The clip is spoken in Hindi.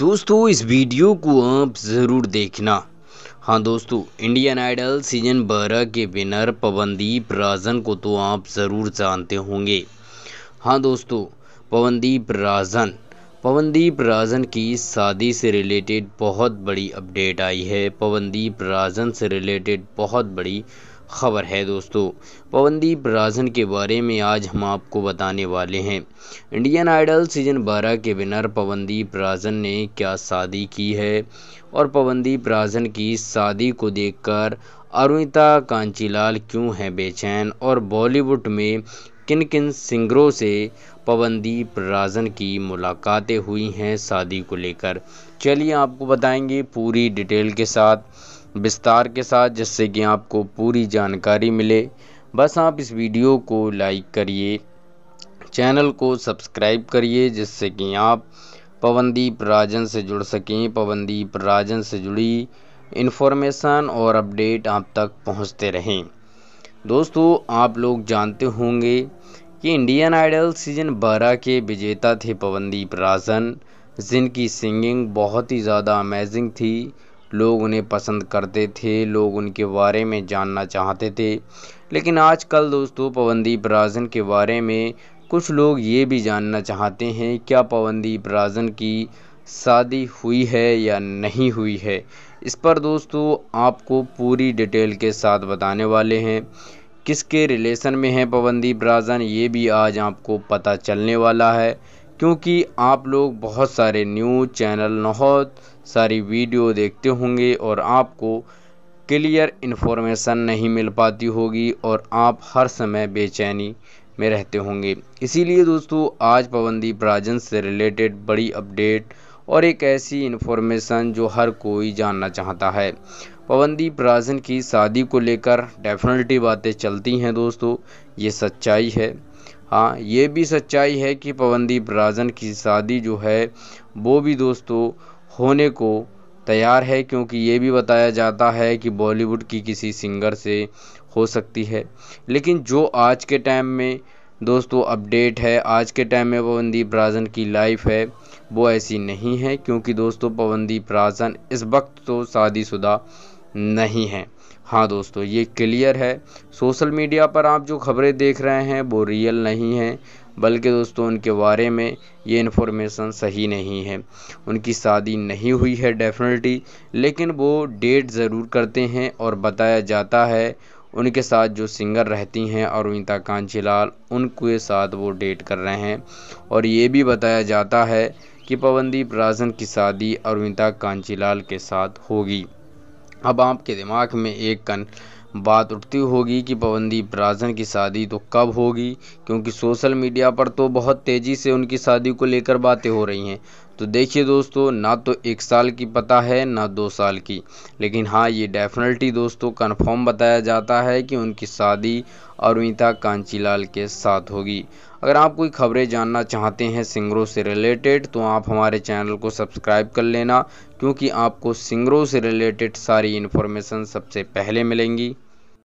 दोस्तों इस वीडियो को आप ज़रूर देखना हाँ दोस्तों इंडियन आइडल सीजन बारह के विनर पवनदीप राजन को तो आप ज़रूर जानते होंगे हाँ दोस्तों पवनदीप राजन पवनदीप राजन की शादी से रिलेटेड बहुत बड़ी अपडेट आई है पवनदीप राजन से रिलेटेड बहुत बड़ी खबर है दोस्तों पवनदीप राजन के बारे में आज हम आपको बताने वाले हैं इंडियन आइडल सीजन 12 के विनर पवनदीप राजन ने क्या शादी की है और पवनदीप राजन की शादी को देखकर अरुणिता कांचीलाल क्यों हैं बेचैन और बॉलीवुड में किन किन सिंगरों से पवनदीप राजन की मुलाकातें हुई हैं शादी को लेकर चलिए आपको बताएंगे पूरी डिटेल के साथ विस्तार के साथ जिससे कि आपको पूरी जानकारी मिले बस आप इस वीडियो को लाइक करिए चैनल को सब्सक्राइब करिए जिससे कि आप पवनदीप राजन से जुड़ सकें पवनदीप राजन से जुड़ी इन्फॉर्मेशन और अपडेट आप तक पहुंचते रहें दोस्तों आप लोग जानते होंगे कि इंडियन आइडल सीजन 12 के विजेता थे पवनदीप राजन जिनकी सिंगिंग बहुत ही ज़्यादा अमेजिंग थी लोग उन्हें पसंद करते थे लोग उनके बारे में जानना चाहते थे लेकिन आजकल दोस्तों पवनदीप राजन के बारे में कुछ लोग ये भी जानना चाहते हैं क्या पवनदीप राजन की शादी हुई है या नहीं हुई है इस पर दोस्तों आपको पूरी डिटेल के साथ बताने वाले हैं किसके रिलेशन में है पवनदीप राजन ये भी आज आपको पता चलने वाला है क्योंकि आप लोग बहुत सारे न्यूज़ चैनल बहुत सारी वीडियो देखते होंगे और आपको क्लियर इन्फॉर्मेशन नहीं मिल पाती होगी और आप हर समय बेचैनी में रहते होंगे इसीलिए दोस्तों आज पाबंदी राजन से रिलेटेड बड़ी अपडेट और एक ऐसी इन्फॉर्मेशन जो हर कोई जानना चाहता है पवनदीप राजन की शादी को लेकर डेफिनेटली बातें चलती हैं दोस्तों ये सच्चाई है हाँ ये भी सच्चाई है कि पवनदीप राजन की शादी जो है वो भी दोस्तों होने को तैयार है क्योंकि ये भी बताया जाता है कि बॉलीवुड की किसी सिंगर से हो सकती है लेकिन जो आज के टाइम में दोस्तों अपडेट है आज के टाइम में पवनदीप राजन की लाइफ है वो ऐसी नहीं है क्योंकि दोस्तों पवनदीप राजन इस वक्त तो शादीशुदा नहीं है हाँ दोस्तों ये क्लियर है सोशल मीडिया पर आप जो खबरें देख रहे हैं वो रियल नहीं हैं बल्कि दोस्तों उनके बारे में ये इन्फॉर्मेशन सही नहीं है उनकी शादी नहीं हुई है डेफिनेटली लेकिन वो डेट ज़रूर करते हैं और बताया जाता है उनके साथ जो सिंगर रहती हैं कांची कांचीलाल उनके साथ वो डेट कर रहे हैं और ये भी बताया जाता है कि पवनदीप राजन की शादी अरविंदा कांचीलाल के साथ होगी अब आपके दिमाग में एक कन बात उठती होगी कि पवनदीप राजन की शादी तो कब होगी क्योंकि सोशल मीडिया पर तो बहुत तेज़ी से उनकी शादी को लेकर बातें हो रही हैं तो देखिए दोस्तों ना तो एक साल की पता है ना दो साल की लेकिन हाँ ये डेफिनेटली दोस्तों कन्फर्म बताया जाता है कि उनकी शादी अरुणिता कांचीलाल के साथ होगी अगर आप कोई खबरें जानना चाहते हैं सिंगरों से रिलेटेड तो आप हमारे चैनल को सब्सक्राइब कर लेना क्योंकि आपको सिंगरों से रिलेटेड सारी इन्फॉर्मेशन सबसे पहले मिलेंगी